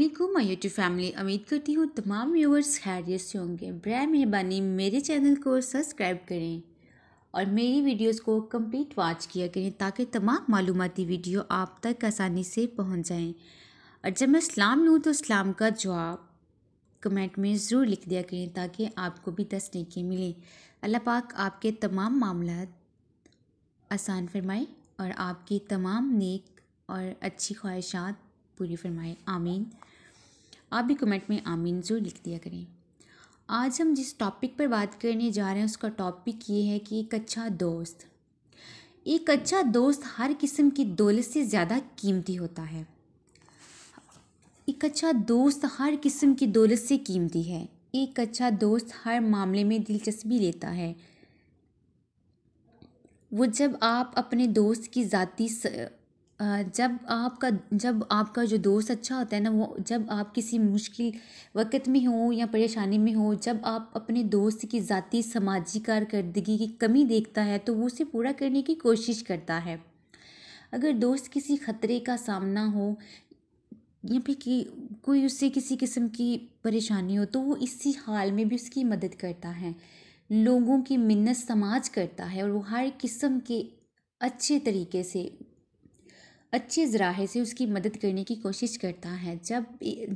अल्लाम my YouTube family उम्मीद करती हूँ तमाम व्यूवर्स खैरियत से होंगे बर मेहरबानी मेरे चैनल को सब्सक्राइब करें और मेरी वीडियोस को कंप्लीट वॉच किया करें ताकि तमाम मालूमती वीडियो आप तक आसानी से पहुँच जाएँ और जब मैं सलाम लूँ तो सलाम का जवाब कमेंट में ज़रूर लिख दिया करें ताकि आपको भी दस नेकियाँ मिलें अल्लाह पाक आपके तमाम मामला आसान फरमाए और आपकी तमाम नेक और अच्छी ख्वाहिशात पूरी फरमाए आमीन आप भी कमेंट में आमीन ज़रूर लिख दिया करें आज हम जिस टॉपिक पर बात करने जा रहे हैं उसका टॉपिक ये है कि एक अच्छा दोस्त एक अच्छा दोस्त हर किस्म की दौलत से ज़्यादा कीमती होता है एक अच्छा दोस्त हर किस्म की दौलत से कीमती है एक अच्छा दोस्त हर मामले में दिलचस्पी लेता है वो जब आप अपने दोस्त की ज़ाती जब आपका जब आपका जो दोस्त अच्छा होता है ना वो जब आप किसी मुश्किल वक़्त में हो या परेशानी में हो जब आप अपने दोस्त की ज़ाती समाजी कारकर्दगी की कमी देखता है तो वो उसे पूरा करने की कोशिश करता है अगर दोस्त किसी ख़तरे का सामना हो या फिर कि कोई उससे किसी किस्म की परेशानी हो तो वो इसी हाल में भी उसकी मदद करता है लोगों की मिन्नत समाज करता है और वो हर किस्म के अच्छे तरीके से अच्छे ज़राहे से उसकी मदद करने की कोशिश करता है जब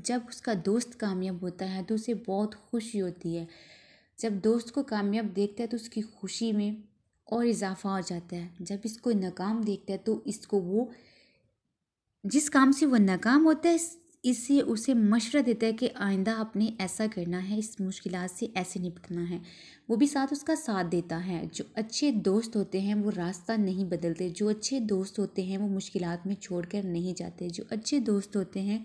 जब उसका दोस्त कामयाब होता है तो उसे बहुत खुशी होती है जब दोस्त को कामयाब देखता है तो उसकी खुशी में और इजाफा हो जाता है जब इसको नाकाम देखता है तो इसको वो जिस काम से वो नाकाम होता है इससे उसे मशवरा देता है कि आइंदा आपने ऐसा करना है इस मुश्किल से ऐसे निपटना है वो भी साथ उसका साथ देता है जो अच्छे दोस्त होते हैं वो रास्ता नहीं बदलते जो अच्छे दोस्त होते हैं वो मुश्किल में छोड़ कर नहीं जाते जो अच्छे दोस्त होते हैं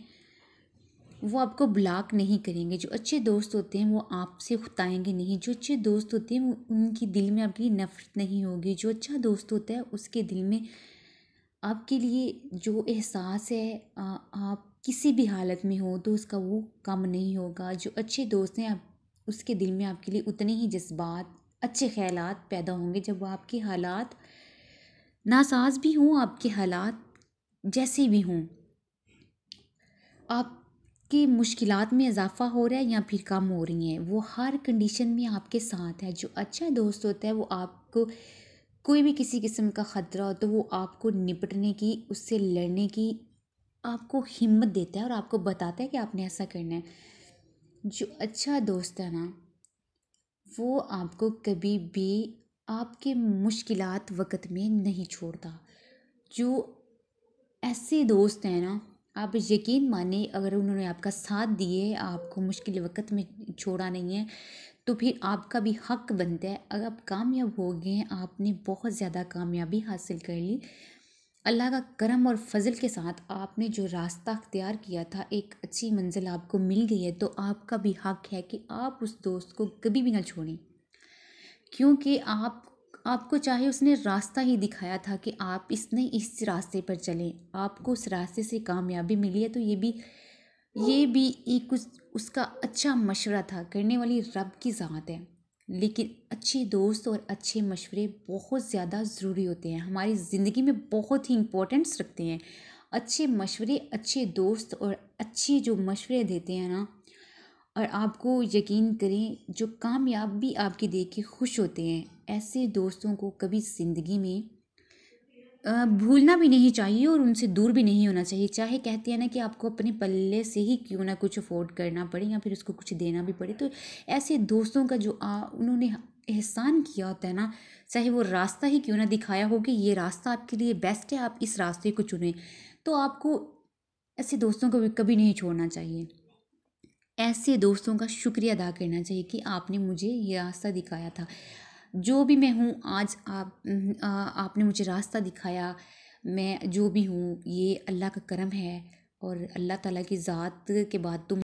वो आपको ब्लॉक नहीं करेंगे जो अच्छे दोस्त होते हैं वो आपसे खुताएंगे नहीं जो अच्छे दोस्त होते हैं उनकी दिल में आपकी नफ़रत नहीं होगी जो अच्छा दोस्त होता है उसके दिल में आपके लिए जो एहसास है आप किसी भी हालत में हो तो उसका वो कम नहीं होगा जो अच्छे दोस्त हैं आप उसके दिल में आपके लिए उतने ही जज्बात अच्छे ख्याल पैदा होंगे जब वो आपके हालात नासाज भी हों आपके हालात जैसे भी हों आपकी मुश्किल में इजाफ़ा हो रहा है या फिर कम हो रही हैं वो हर कंडीशन में आपके साथ है जो अच्छा दोस्त होता है वो आपको कोई भी किसी किस्म का ख़तरा हो तो वो आपको निपटने की उससे लड़ने की आपको हिम्मत देता है और आपको बताता है कि आपने ऐसा करना है जो अच्छा दोस्त है ना वो आपको कभी भी आपके मुश्किल वक़्त में नहीं छोड़ता जो ऐसे दोस्त हैं ना आप यकीन माने अगर उन्होंने आपका साथ दिए आपको मुश्किल वक़्त में छोड़ा नहीं है तो फिर आपका भी हक बनता है अगर आप कामयाब हो गए हैं आपने बहुत ज़्यादा कामयाबी हासिल कर ली अल्लाह का करम और फजल के साथ आपने जो रास्ता अख्तियार किया था एक अच्छी मंजिल आपको मिल गई है तो आपका भी हक है कि आप उस दोस्त को कभी भी ना छोड़ें क्योंकि आप आपको चाहे उसने रास्ता ही दिखाया था कि आप इसने इस रास्ते पर चलें आपको उस रास्ते से कामयाबी मिली है तो ये भी ये भी एक उस उसका अच्छा मशवरा था करने वाली रब की ज़ात है लेकिन अच्छे दोस्त और अच्छे मशवरे बहुत ज़्यादा ज़रूरी होते हैं हमारी ज़िंदगी में बहुत ही इम्पोर्टेंस रखते हैं अच्छे मशवरे अच्छे दोस्त और अच्छे जो मशवरे देते हैं ना और आपको यकीन करें जो कामयाब भी आपके देख के खुश होते हैं ऐसे दोस्तों को कभी ज़िंदगी में भूलना भी नहीं चाहिए और उनसे दूर भी नहीं होना चाहिए चाहे कहती है ना कि आपको अपने पल्ले से ही क्यों ना कुछ अफोर्ड करना पड़े या फिर उसको कुछ देना भी पड़े तो ऐसे दोस्तों का जो आ, उन्होंने एहसान किया होता है ना चाहे वो रास्ता ही क्यों ना दिखाया हो कि ये रास्ता आपके लिए बेस्ट है आप इस रास्ते को चुने तो आपको ऐसे दोस्तों को भी कभी नहीं छोड़ना चाहिए ऐसे दोस्तों का शुक्रिया अदा करना चाहिए कि आपने मुझे ये रास्ता दिखाया था जो भी मैं हूँ आज आप हम्म, आ, आपने मुझे रास्ता दिखाया मैं जो भी हूँ ये अल्लाह का करम है और अल्लाह ताला की ज़ात के बाद तो